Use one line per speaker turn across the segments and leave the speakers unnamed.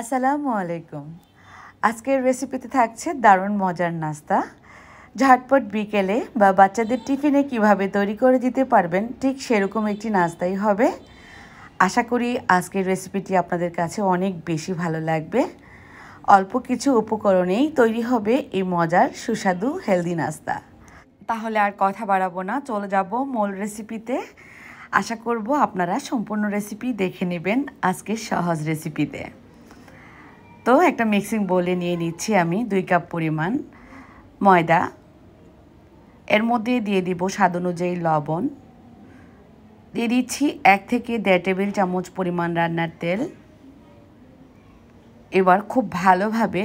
আসসালামু আলাইকুম আজকের রেসিপিতে থাকছে দারুণ মজার নাস্তা ঝাটপট বিকেলে বা বাচ্চাদের টিফিনে কিভাবে তৈরি করে দিতে পারবেন ঠিক সেরকম একটি নাস্তাই হবে আশা করি আজকের রেসিপিটি আপনাদের কাছে অনেক বেশি ভালো লাগবে অল্প কিছু উপকরণেই তৈরি হবে এই মজার সুস্বাদু হেলদি নাস্তা তাহলে আর কথা বাড়াবো না চলে যাব মূল রেসিপিতে আশা করব আপনারা সম্পূর্ণ রেসিপি দেখে নেবেন আজকের সহজ রেসিপিতে তো একটা মিক্সিং বলে নিয়ে নিচ্ছি আমি দুই কাপ পরিমাণ ময়দা এর মধ্যে দিয়ে দিব স্বাদ অনুযায়ী লবণ দিয়ে দিচ্ছি এক থেকে দেড় টেবিল চামচ পরিমাণ রান্নার তেল এবার খুব ভালোভাবে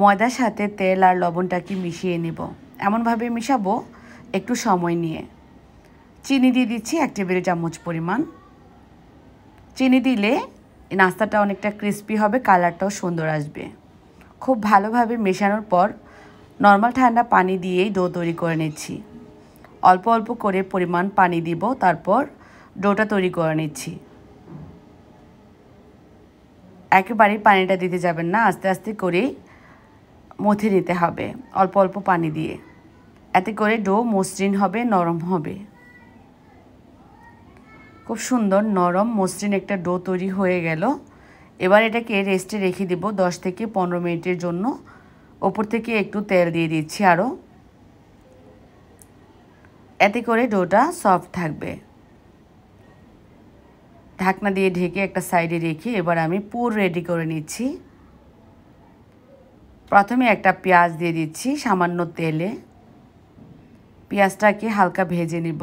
ময়দার সাথে তেল আর লবণটাকে মিশিয়ে নেব এমনভাবে মিশাবো একটু সময় নিয়ে চিনি দিয়ে দিচ্ছি এক টেবিল চামচ পরিমাণ চিনি দিলে নাস্তাটা অনেকটা ক্রিস্পি হবে কালারটাও সুন্দর আসবে খুব ভালোভাবে মেশানোর পর নর্মাল ঠান্ডা পানি দিয়েই ডো তৈরি করে নিচ্ছি অল্প অল্প করে পরিমাণ পানি দিব তারপর ডোটা তৈরি করে নিচ্ছি একেবারেই পানিটা দিতে যাবেন না আস্তে আস্তে করেই মথে নিতে হবে অল্প অল্প পানি দিয়ে এতে করে ডো মসৃণ হবে নরম হবে খুব সুন্দর নরম মসৃণ একটা ডো তৈরি হয়ে গেল এবার এটাকে রেস্টে রেখে দিব দশ থেকে পনেরো মিনিটের জন্য ওপর থেকে একটু তেল দিয়ে দিচ্ছি আরও এতে করে ডোটা সফট থাকবে ঢাকনা দিয়ে ঢেকে একটা সাইডে রেখে এবার আমি পুর রেডি করে নিচ্ছি প্রথমে একটা পেঁয়াজ দিয়ে দিচ্ছি সামান্য তেলে পেঁয়াজটাকে হালকা ভেজে নিব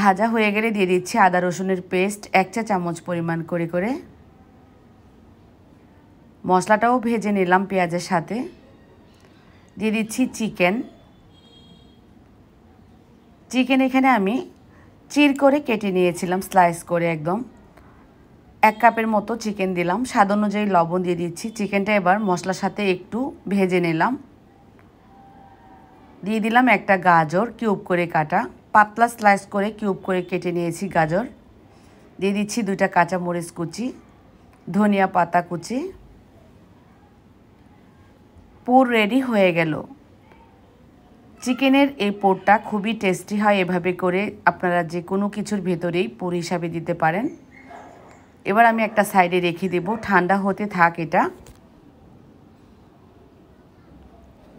ভাজা হয়ে গেলে দিয়ে দিচ্ছি আদা রসুনের পেস্ট এক চা চামচ পরিমাণ করে করে মশলাটাও ভেজে নিলাম পেঁয়াজের সাথে দিয়ে দিচ্ছি চিকেন চিকেন এখানে আমি চির করে কেটে নিয়েছিলাম স্লাইস করে একদম এক কাপের মতো চিকেন দিলাম স্বাদ অনুযায়ী লবণ দিয়ে দিচ্ছি চিকেনটা এবার মশলার সাথে একটু ভেজে নিলাম দিয়ে দিলাম একটা গাজর কিউব করে কাটা পাতলা স্লাইস করে কিউব করে কেটে নিয়েছি গাজর দিয়ে দিচ্ছি দুইটা কাঁচামরিচ কুচি ধনিয়া পাতা কুচি পুর রেডি হয়ে গেল চিকেনের এই পোরটা খুবই টেস্টি হয় এভাবে করে আপনারা যে কোনো কিছুর ভেতরেই পুর হিসাবে দিতে পারেন এবার আমি একটা সাইডে রেখে দেব ঠান্ডা হতে থাক এটা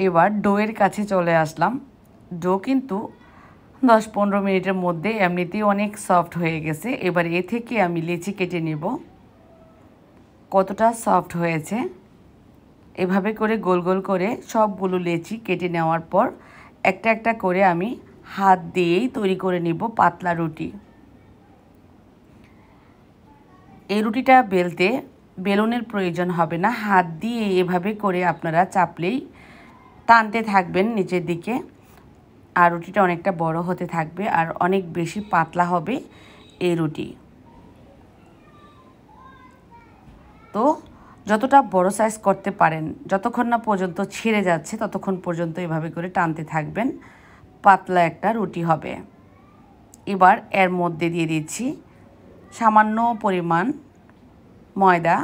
এবার ডোয়ের কাছে চলে আসলাম ডো কিন্তু দশ পনেরো মিনিটের মধ্যে এমনিতেই অনেক সফট হয়ে গেছে এবার এ থেকে আমি লিচি কেটে নেব কতটা সফট হয়েছে এভাবে করে গোল গোল করে সবগুলো লেচি কেটে নেওয়ার পর একটা একটা করে আমি হাত দিয়েই তৈরি করে নিব পাতলা রুটি এই রুটিটা বেলতে বেলুনের প্রয়োজন হবে না হাত দিয়ে এভাবে করে আপনারা চাপলেই টানতে থাকবেন নিচের দিকে আর রুটিটা অনেকটা বড় হতে থাকবে আর অনেক বেশি পাতলা হবে এই রুটি তো যতটা বড় সাইজ করতে পারেন যতক্ষণ না পর্যন্ত ছিঁড়ে যাচ্ছে ততক্ষণ পর্যন্ত এভাবে করে টানতে থাকবেন পাতলা একটা রুটি হবে এবার এর মধ্যে দিয়ে দিচ্ছি সামান্য পরিমাণ ময়দা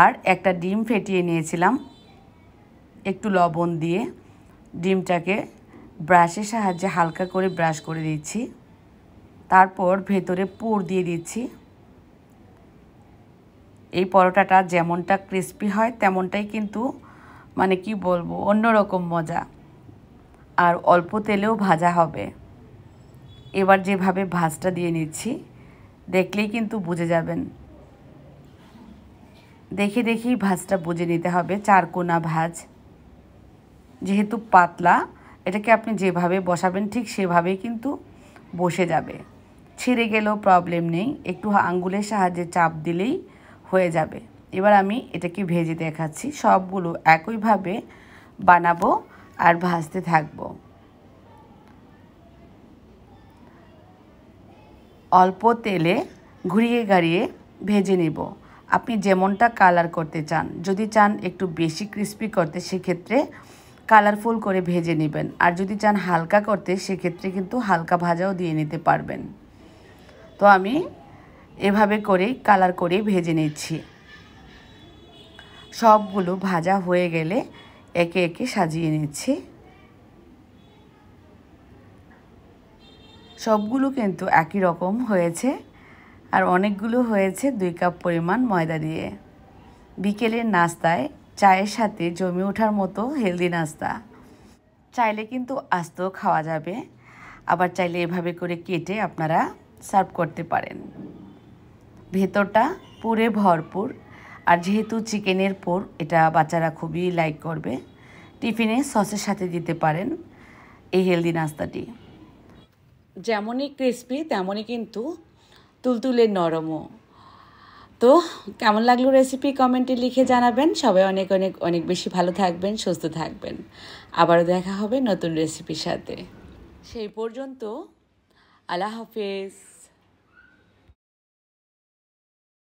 আর একটা ডিম ফেটিয়ে নিয়েছিলাম একটু লবণ দিয়ে ডিমটাকে ব্রাশের সাহায্যে হালকা করে ব্রাশ করে দিচ্ছি তারপর ভেতরে পোর দিয়ে দিচ্ছি এই পরোটাটা যেমনটা ক্রিস্পি হয় তেমনটাই কিন্তু মানে কি বলবো অন্যরকম মজা আর অল্প তেলেও ভাজা হবে এবার যেভাবে ভাজটা দিয়ে নিচ্ছি দেখলেই কিন্তু বুঝে যাবেন দেখে দেখেই ভাজটা বুঝে নিতে হবে চারকোনা ভাজ যেহেতু পাতলা এটাকে আপনি যেভাবে বসাবেন ঠিক সেভাবে কিন্তু বসে যাবে ছিঁড়ে গেলেও প্রবলেম নেই একটু আঙ্গুলের সাহায্যে চাপ দিলেই হয়ে যাবে এবার আমি এটাকে ভেজে দেখাচ্ছি সবগুলো একইভাবে বানাবো আর ভাজতে থাকবো অল্প তেলে ঘুরিয়ে গাড়িয়ে ভেজে নিব আপনি যেমনটা কালার করতে চান যদি চান একটু বেশি ক্রিস্পি করতে সেক্ষেত্রে কালারফুল করে ভেজে নেবেন আর যদি চান হালকা করতে সেক্ষেত্রে কিন্তু হালকা ভাজাও দিয়ে নিতে পারবেন তো আমি এভাবে করে কালার করে ভেজে নিচ্ছি সবগুলো ভাজা হয়ে গেলে একে একে সাজিয়ে নিচ্ছি সবগুলো কিন্তু একই রকম হয়েছে আর অনেকগুলো হয়েছে দুই কাপ পরিমাণ ময়দা দিয়ে বিকেলের নাস্তায় চায়ের সাথে জমে ওঠার মতো হেলদি নাস্তা চাইলে কিন্তু আস্তেও খাওয়া যাবে আবার চাইলে এভাবে করে কেটে আপনারা সার্ভ করতে পারেন ভেতরটা পুরে ভরপুর আর যেহেতু চিকেনের পর এটা বাচ্চারা খুবই লাইক করবে টিফিনে সসের সাথে দিতে পারেন এই হেলদি নাস্তাটি যেমনই ক্রিসপি তেমনই কিন্তু তুলতুলে নরমও তো কেমন লাগলো রেসিপি কমেন্টে লিখে জানাবেন সবাই অনেক অনেক অনেক বেশি ভালো থাকবেন সুস্থ থাকবেন আবারও দেখা হবে নতুন রেসিপির সাথে সেই পর্যন্ত আল্লাহ হাফেজ